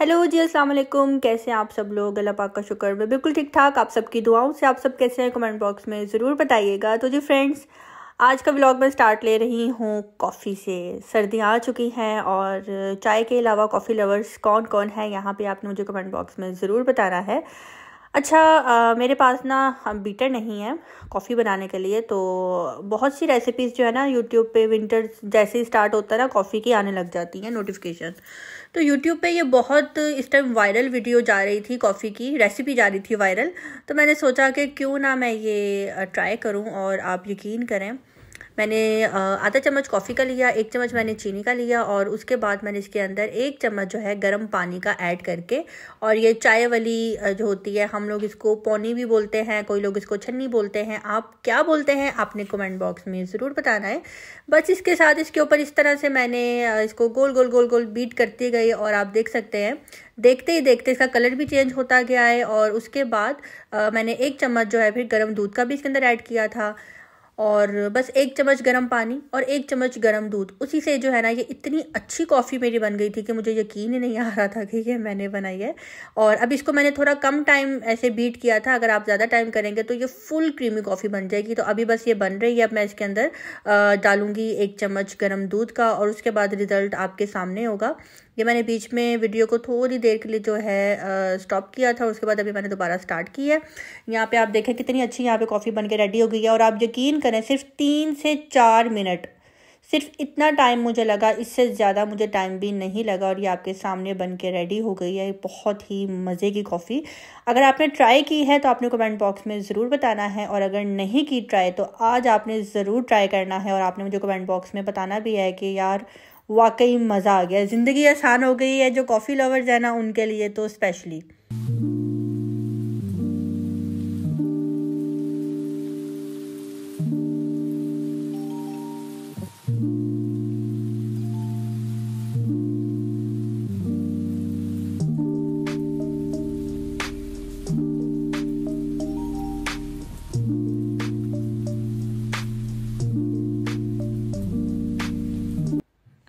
hello जी अस्सलाम वालेकुम कैसे हैं आप सब लोग अल्लाह पाक का शुक्र है बिल्कुल ठीक ठाक आप सबकी दुआओं से आप सब कैसे हैं कमेंट बॉक्स में ज़रूर बताइएगा तो जी फ्रेंड्स आज का व्लॉग मैं स्टार्ट ले रही हूँ कॉफ़ी से सर्दियाँ आ चुकी हैं और चाय के अलावा कॉफ़ी लवर्स कौन कौन है यहाँ पर आपने मुझे कमेंट बॉक्स में ज़रूर बताना है अच्छा आ, मेरे पास ना बीटर नहीं है कॉफ़ी बनाने के लिए तो बहुत सी रेसिपीज़ जो है ना यूट्यूब पे विंटर जैसे ही स्टार्ट होता है ना कॉफ़ी की आने लग जाती हैं नोटिफिकेशन तो यूट्यूब पे ये बहुत इस टाइम वायरल वीडियो जा रही थी कॉफ़ी की रेसिपी जा रही थी वायरल तो मैंने सोचा कि क्यों ना मैं ये ट्राई करूँ और आप यकीन करें मैंने आधा चम्मच कॉफ़ी का लिया एक चम्मच मैंने चीनी का लिया और उसके बाद मैंने इसके अंदर एक चम्मच जो है गर्म पानी का ऐड करके और ये चाय वाली जो होती है हम लोग इसको पौनी भी बोलते हैं कोई लोग इसको छन्नी बोलते हैं आप क्या बोलते हैं आपने कमेंट बॉक्स में ज़रूर बताना है बस इसके साथ इसके ऊपर इस तरह से मैंने इसको गोल गोल गोल गोल बीट करती गई और आप देख सकते हैं देखते ही देखते इसका कलर भी चेंज होता गया है और उसके बाद आ, मैंने एक चम्मच जो है फिर गर्म दूध का भी इसके अंदर ऐड किया था और बस एक चम्मच गर्म पानी और एक चम्मच गर्म दूध उसी से जो है ना ये इतनी अच्छी कॉफ़ी मेरी बन गई थी कि मुझे यकीन ही नहीं आ रहा था कि ये मैंने बनाई है और अब इसको मैंने थोड़ा कम टाइम ऐसे बीट किया था अगर आप ज़्यादा टाइम करेंगे तो ये फुल क्रीमी कॉफ़ी बन जाएगी तो अभी बस ये बन रही है अब मैं इसके अंदर डालूँगी एक चम्मच गर्म दूध का और उसके बाद रिज़ल्ट आपके सामने होगा ये मैंने बीच में वीडियो को थोड़ी देर के लिए जो है स्टॉप किया था उसके बाद अभी मैंने दोबारा स्टार्ट की है यहाँ पे आप देखें कितनी अच्छी यहाँ पे कॉफ़ी बन के रेडी हो गई है और आप यकीन करें सिर्फ तीन से चार मिनट सिर्फ इतना टाइम मुझे लगा इससे ज़्यादा मुझे टाइम भी नहीं लगा और ये आपके सामने बन के रेडी हो गई है बहुत ही मज़े की कॉफ़ी अगर आपने ट्राई की है तो आपने कमेंट बॉक्स में ज़रूर बताना है और अगर नहीं की ट्राई तो आज आपने ज़रूर ट्राई करना है और आपने मुझे कमेंट बॉक्स में बताना भी है कि यार वाकई मज़ा आ गया ज़िंदगी आसान हो गई है जो कॉफ़ी लवर्स हैं ना उनके लिए तो स्पेशली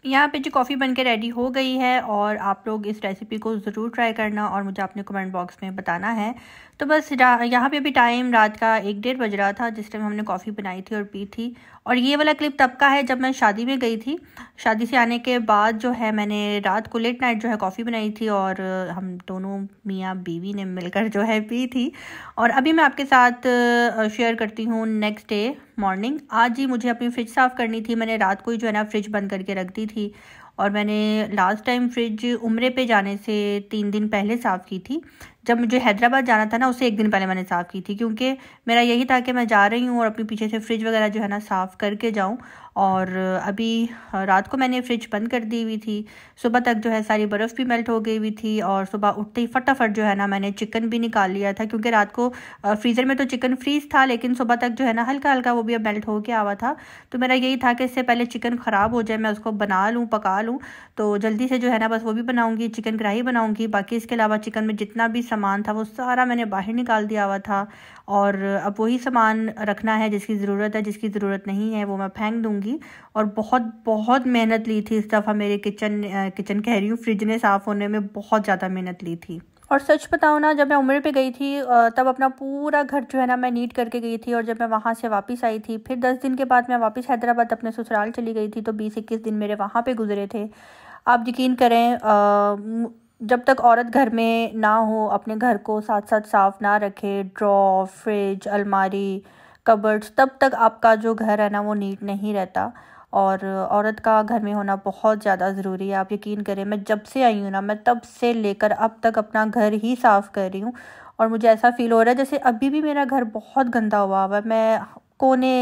यहाँ पे जो कॉफ़ी बनके रेडी हो गई है और आप लोग इस रेसिपी को ज़रूर ट्राई करना और मुझे अपने कमेंट बॉक्स में बताना है तो बस यहाँ पे भी टाइम रात का एक डेढ़ बज रहा था जिस टाइम हमने कॉफ़ी बनाई थी और पी थी और ये वाला क्लिप तब का है जब मैं शादी में गई थी शादी से आने के बाद जो है मैंने रात को लेट नाइट जो है कॉफ़ी बनाई थी और हम दोनों मियाँ बीवी ने मिलकर जो है पी थी और अभी मैं आपके साथ शेयर करती हूँ नेक्स्ट डे मॉर्निंग आज ही मुझे अपनी फ्रिज साफ़ करनी थी मैंने रात को ही जो है ना फ्रिज बंद करके रख दी थी और मैंने लास्ट टाइम फ्रिज उमरे पे जाने से तीन दिन पहले साफ़ की थी जब मुझे हैदराबाद जाना था ना उसे एक दिन पहले मैंने साफ़ की थी क्योंकि मेरा यही था कि मैं जा रही हूँ और अपने पीछे से फ्रिज वगैरह जो है ना साफ़ करके जाऊँ और अभी रात को मैंने फ्रिज बंद कर दी हुई थी सुबह तक जो है सारी बर्फ़ भी मेल्ट हो गई हुई थी और सुबह उठते ही फटाफट जो है ना मैंने चिकन भी निकाल लिया था क्योंकि रात को फ्रीज़र में तो चिकन फ्रीज था लेकिन सुबह तक जो है ना हल्का हल्का वो भी अब मेल्ट हो आवा था तो मेरा यही था कि इससे पहले चिकन ख़राब हो जाए मैं उसको बना लूँ पका लूँ तो जल्दी से जो है ना बस वो भी बनाऊँगी चिकन कढ़ाई बनाऊँगी बाकी इसके अलावा चिकन में जितना भी सामान था वो सारा मैंने बाहर निकाल दिया हुआ था और अब वही सामान रखना है जिसकी ज़रूरत है जिसकी ज़रूरत नहीं है वो मैं फेंक दूँगी और बहुत बहुत मेहनत ली थी इस दफ़ा मेरे किचन किचन कह रही हूँ फ्रिज ने साफ़ होने में बहुत ज़्यादा मेहनत ली थी और सच बताओ ना जब मैं उम्र पे गई थी तब अपना पूरा घर जो है ना मैं नीट करके गई थी और जब मैं वहाँ से वापस आई थी फिर दस दिन के बाद मैं वापस हैदराबाद अपने ससुराल चली गई थी तो बीस इक्कीस दिन मेरे वहाँ पर गुजरे थे आप यकीन करें आ, जब तक औरत घर में ना हो अपने घर को साथ साथ साफ ना रखे ड्रॉ फ्रिज अलमारी कबर्ड तब तक आपका जो घर है ना वो नीट नहीं रहता और औरत का घर में होना बहुत ज़्यादा ज़रूरी है आप यकीन करें मैं जब से आई हूँ ना मैं तब से लेकर अब तक अपना घर ही साफ़ कर रही हूँ और मुझे ऐसा फील हो रहा है जैसे अभी भी मेरा घर बहुत गंदा हुआ हुआ है मैं कोने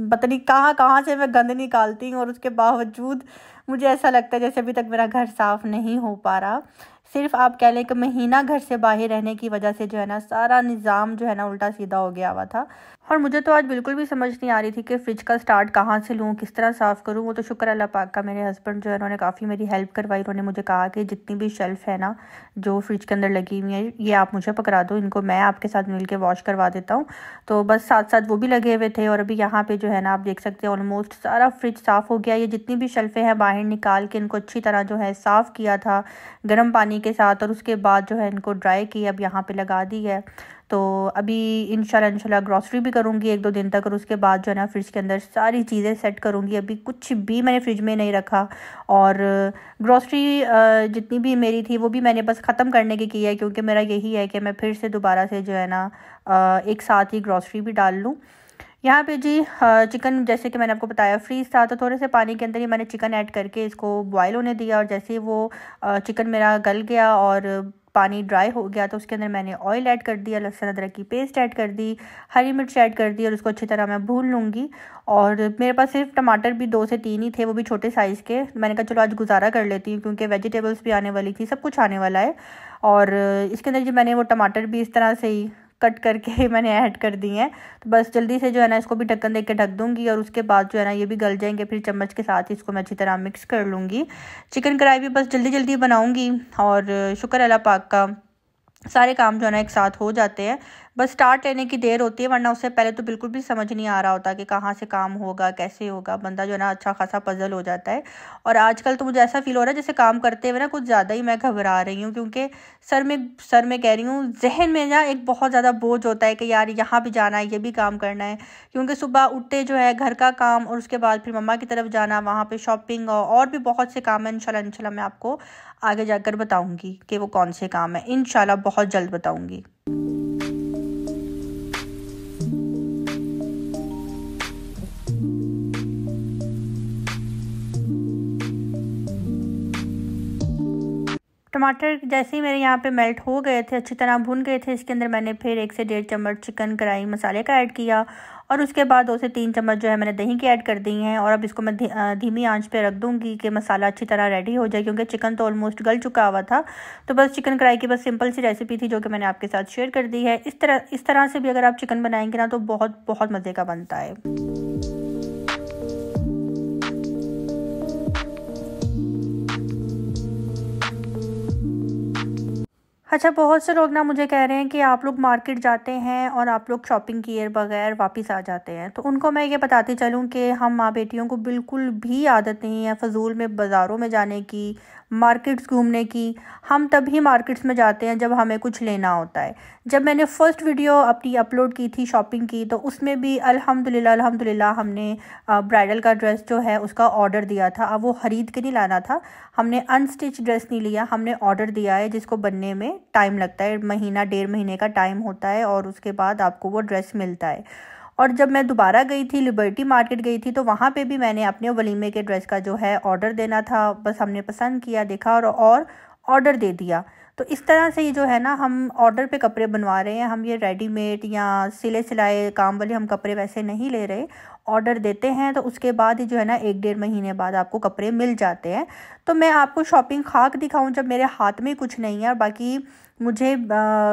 पता नहीं कहाँ कहाँ से मैं गंद निकालती हूँ और उसके बावजूद मुझे ऐसा लगता है जैसे अभी तक मेरा घर साफ़ नहीं हो पा रहा सिर्फ आप कह लें कि महीना घर से बाहर रहने की वजह से जो है ना सारा निज़ाम जो है ना उल्टा सीधा हो गया हुआ था और मुझे तो आज बिल्कुल भी समझ नहीं आ रही थी कि फ्रिज का स्टार्ट कहाँ से लूँ किस तरह साफ़ करूँ वो तो शुक्र अल्लाह पाक का मेरे हस्बैंड जो है उन्होंने काफ़ी मेरी हेल्प करवाई उन्होंने मुझे कहा कि जितनी भी शेल्फ़ है ना जो फ्रिज के अंदर लगी हुई है ये आप मुझे पकड़ा दो इनको मैं आपके साथ मिल के वॉश करवा देता हूँ तो बस साथ साथ वो भी लगे हुए थे और अभी यहाँ पर जो है ना आप देख सकते हैं ऑलमोस्ट सारा फ्रिज साफ़ हो गया ये जितनी भी शेल्फ़ें हैं बाहर निकाल के इनको अच्छी तरह जो है साफ़ किया था गर्म पानी के साथ और उसके बाद जो है इनको ड्राई किया अब यहाँ पर लगा दी है तो अभी इन इंशाल्लाह ग्रॉसरी भी करूँगी एक दो दिन तक और उसके बाद जो है ना फ्रिज के अंदर सारी चीज़ें सेट करूँगी अभी कुछ भी मैंने फ्रिज में नहीं रखा और ग्रॉसरी जितनी भी मेरी थी वो भी मैंने बस ख़त्म करने की की है क्योंकि मेरा यही है कि मैं फिर से दोबारा से जो है ना एक साथ ही ग्रॉसरी भी डाल लूँ यहाँ पे जी चिकन जैसे कि मैंने आपको बताया फ्रीज था तो थोड़े से पानी के अंदर ही मैंने चिकन ऐड करके इसको बॉयल होने दिया और जैसे ही वो चिकन मेरा गल गया और पानी ड्राई हो गया तो उसके अंदर मैंने ऑयल ऐड कर दिया लहसुन अदरक की पेस्ट ऐड कर दी हरी मिर्च ऐड कर दी और उसको अच्छी तरह मैं भून लूँगी और मेरे पास सिर्फ टमाटर भी दो से तीन ही थे वो भी छोटे साइज़ के मैंने कहा चलो आज गुजारा कर लेती हूँ क्योंकि वेजिटेबल्स भी आने वाली थी सब कुछ आने वाला है और इसके अंदर जो मैंने वो टमाटर भी इस तरह से ही कट करके मैंने ऐड कर दी हैं तो बस जल्दी से जो है ना इसको भी ढक्कन देके ढक दूंगी और उसके बाद जो है ना ये भी गल जाएंगे फिर चम्मच के साथ ही इसको मैं अच्छी तरह मिक्स कर लूँगी चिकन कढ़ाई भी बस जल्दी जल्दी बनाऊँगी और शुक्र अल्लाह पाक का सारे काम जो है ना एक साथ हो जाते हैं बस स्टार्ट लेने की देर होती है वरना उससे पहले तो बिल्कुल भी समझ नहीं आ रहा होता कि कहाँ से काम होगा कैसे होगा बंदा जो है ना अच्छा खासा पजल हो जाता है और आजकल तो मुझे ऐसा फील हो रहा है जैसे काम करते हुए ना कुछ ज़्यादा ही मैं घबरा रही हूँ क्योंकि सर में सर में कह रही हूँ जहन में ना एक बहुत ज़्यादा बोझ होता है कि यार यहाँ भी जाना है ये भी काम करना है क्योंकि सुबह उठते जो है घर का काम और उसके बाद फिर मम्मा की तरफ जाना वहाँ पर शॉपिंग और भी बहुत से काम है इनशाला इनशाला मैं आपको आगे जाकर बताऊँगी कि वो कौन से काम है इन बहुत जल्द बताऊँगी टमाटर जैसे ही मेरे यहाँ पे मेल्ट हो गए थे अच्छी तरह भुन गए थे इसके अंदर मैंने फिर एक से डेढ़ चम्मच चिकन कढ़ाई मसाले का ऐड किया और उसके बाद दो से तीन चम्मच जो है मैंने दही की ऐड कर दी हैं और अब इसको मैं धीमी आंच पे रख दूंगी कि मसाला अच्छी तरह रेडी हो जाए क्योंकि चिकन तो ऑलमोस्ट गल चुका हुआ था तो बस चिकन कढ़ाई की बस सिंपल सी रेसिपी थी जो कि मैंने आपके साथ शेयर कर दी है इस तरह इस तरह से भी अगर आप चिकन बनाएंगे ना तो बहुत बहुत मज़े का बनता है अच्छा बहुत से लोग ना मुझे कह रहे हैं कि आप लोग मार्केट जाते हैं और आप लोग शॉपिंग किए बगैर वापस आ जाते हैं तो उनको मैं ये बताती चलूँ कि हम माँ बेटियों को बिल्कुल भी आदत नहीं है फजूल में बाज़ारों में जाने की मार्केट्स घूमने की हम तभी मार्केट्स में जाते हैं जब हमें कुछ लेना होता है जब मैंने फ़र्स्ट वीडियो अपनी अपलोड की थी शॉपिंग की तो उसमें भी अल्हम्दुलिल्लाह अल्हम्दुलिल्लाह हमने ब्राइडल का ड्रेस जो है उसका ऑर्डर दिया था अब वो ख़रीद के नहीं लाना था हमने अनस्टिच ड्रेस नहीं लिया हमने ऑर्डर दिया है जिसको बनने में टाइम लगता है महीना डेढ़ महीने का टाइम होता है और उसके बाद आपको वो ड्रेस मिलता है और जब मैं दोबारा गई थी लिबर्टी मार्केट गई थी तो वहाँ पे भी मैंने अपने वलीमे के ड्रेस का जो है ऑर्डर देना था बस हमने पसंद किया देखा और ऑर्डर दे दिया तो इस तरह से ये जो है ना हम ऑर्डर पे कपड़े बनवा रहे हैं हम ये रेडीमेड या सिले सिलाए काम वाले हम कपड़े वैसे नहीं ले रहे ऑर्डर देते हैं तो उसके बाद ही जो है ना एक डेढ़ महीने बाद आपको कपड़े मिल जाते हैं तो मैं आपको शॉपिंग खाक दिखाऊं जब मेरे हाथ में कुछ नहीं है और बाकी मुझे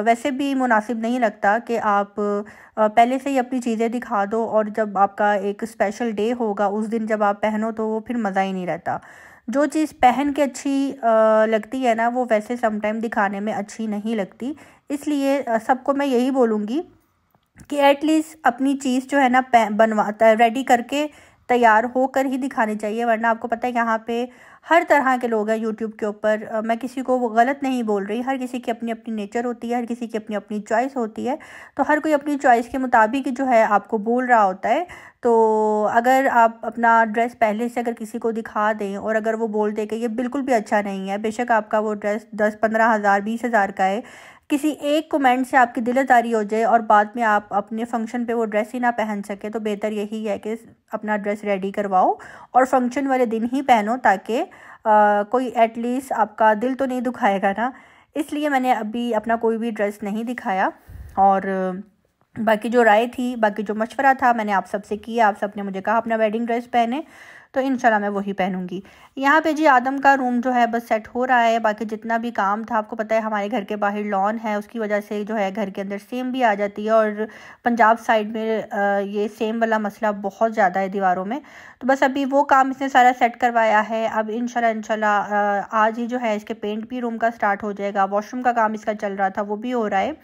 वैसे भी मुनासिब नहीं लगता कि आप पहले से ही अपनी चीज़ें दिखा दो और जब आपका एक स्पेशल डे होगा उस दिन जब आप पहनो तो वो फिर मज़ा ही नहीं रहता जो चीज़ पहन के अच्छी लगती है ना वो वैसे समटाइम दिखाने में अच्छी नहीं लगती इसलिए सबको मैं यही बोलूँगी कि एटलीस्ट अपनी चीज़ जो है ना बनवा रेडी करके तैयार होकर ही दिखानी चाहिए वरना आपको पता है यहाँ पे हर तरह के लोग हैं यूट्यूब के ऊपर मैं किसी को वो गलत नहीं बोल रही हर किसी की अपनी अपनी नेचर होती है हर किसी की अपनी अपनी चॉइस होती है तो हर कोई अपनी चॉइस के मुताबिक जो है आपको बोल रहा होता है तो अगर आप अपना ड्रेस पहले से अगर किसी को दिखा दें और अगर वो बोल दें कि ये बिल्कुल भी अच्छा नहीं है बेशक आपका वो ड्रेस दस पंद्रह हज़ार बीस हज़ार का है किसी एक कमेंट से आपकी दिलदारी हो जाए और बाद में आप अपने फंक्शन पे वो ड्रेस ही ना पहन सके तो बेहतर यही है कि अपना ड्रेस रेडी करवाओ और फंक्शन वाले दिन ही पहनो ताकि कोई एटलीस्ट आपका दिल तो नहीं दुखाएगा ना इसलिए मैंने अभी अपना कोई भी ड्रेस नहीं दिखाया और बाकी जो राय थी बाकी जो मशवरा था मैंने आप सबसे किया आप सबने मुझे कहा अपना वेडिंग ड्रेस पहने तो इन मैं वही पहनूंगी यहाँ पे जी आदम का रूम जो है बस सेट हो रहा है बाकी जितना भी काम था आपको पता है हमारे घर के बाहर लॉन है उसकी वजह से जो है घर के अंदर सेम भी आ जाती है और पंजाब साइड में ये सेम वाला मसला बहुत ज़्यादा है दीवारों में तो बस अभी वो काम इसने सारा सेट करवाया है अब इन शाला आज ही जो है इसके पेंट भी रूम का स्टार्ट हो जाएगा वॉशरूम का काम इसका चल रहा था वो भी हो रहा है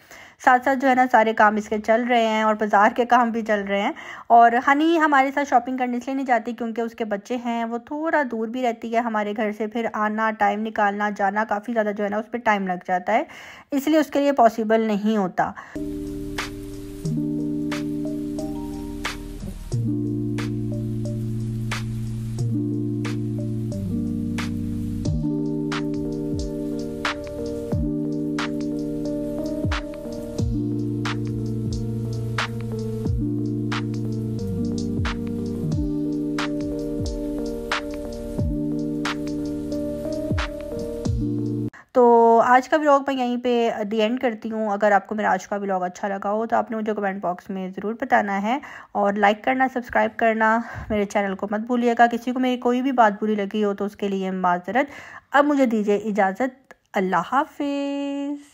साथ साथ जो है ना सारे काम इसके चल रहे हैं और बाज़ार के काम भी चल रहे हैं और हनी हमारे साथ शॉपिंग करने इसलिए नहीं जाती क्योंकि उसके बच्चे हैं वो थोड़ा दूर भी रहती है हमारे घर से फिर आना टाइम निकालना जाना काफ़ी ज़्यादा जो है ना उस पर टाइम लग जाता है इसलिए उसके लिए पॉसिबल नहीं होता तो आज का ब्लॉग मैं यहीं पे दी एंड करती हूँ अगर आपको मेरा आज का ब्लॉग अच्छा लगा हो तो आपने मुझे कमेंट बॉक्स में ज़रूर बताना है और लाइक करना सब्सक्राइब करना मेरे चैनल को मत भूलिएगा किसी को मेरी कोई भी बात बुरी लगी हो तो उसके लिए माजरत अब मुझे दीजिए इजाज़त अल्लाह हाफिज़